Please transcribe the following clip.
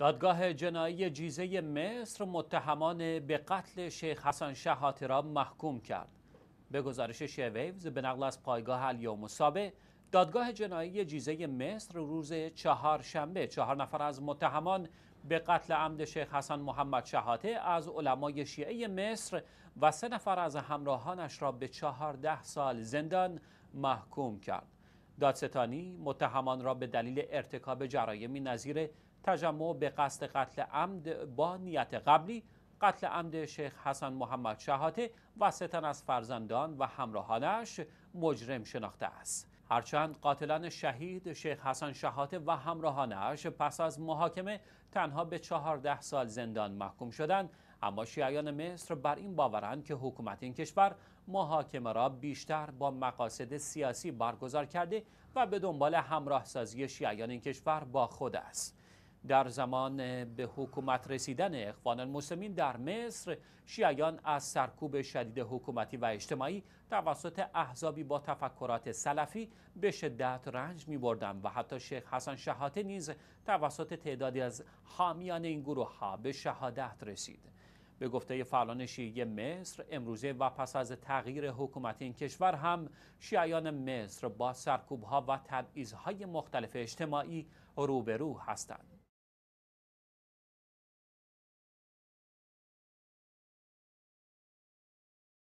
دادگاه جنایی جیزه مصر متهمان به قتل شیخ حسن شهاتی را محکوم کرد. به گزارش شویوز به نقل از پایگاه و مصابه، دادگاه جنایی جیزه مصر روز چهار شنبه چهار نفر از متهمان به قتل عمد شیخ حسن محمد شهاته از علمای شیعه مصر و سه نفر از همراهانش را به چهارده سال زندان محکوم کرد. دادستانی متهمان را به دلیل ارتکاب جرایمی نظیر تجمع به قصد قتل عمد با نیت قبلی قتل عمد شیخ حسن محمد شهاته و ستن از فرزندان و همراهانش مجرم شناخته است هرچند قاتلان شهید شیخ حسن شهاته و همراهانش پس از محاکمه تنها به چهارده سال زندان محکوم شدند اما شیعیان مصر بر این باورند که حکومت این کشور محاکمه را بیشتر با مقاصد سیاسی برگزار کرده و به دنبال همراهسازی شیعیان این کشور با خود است در زمان به حکومت رسیدن اخوان المسلمین در مصر شیعیان از سرکوب شدید حکومتی و اجتماعی توسط احزابی با تفکرات سلفی به شدت رنج می بردن و حتی شیخ حسن شهاته نیز توسط تعدادی از حامیان این گروه ها به شهادت رسید به گفته فعالان شیعه مصر امروزه و پس از تغییر حکومت این کشور هم شیعیان مصر با سرکوب ها و تبعیض های مختلف اجتماعی روبرو هستند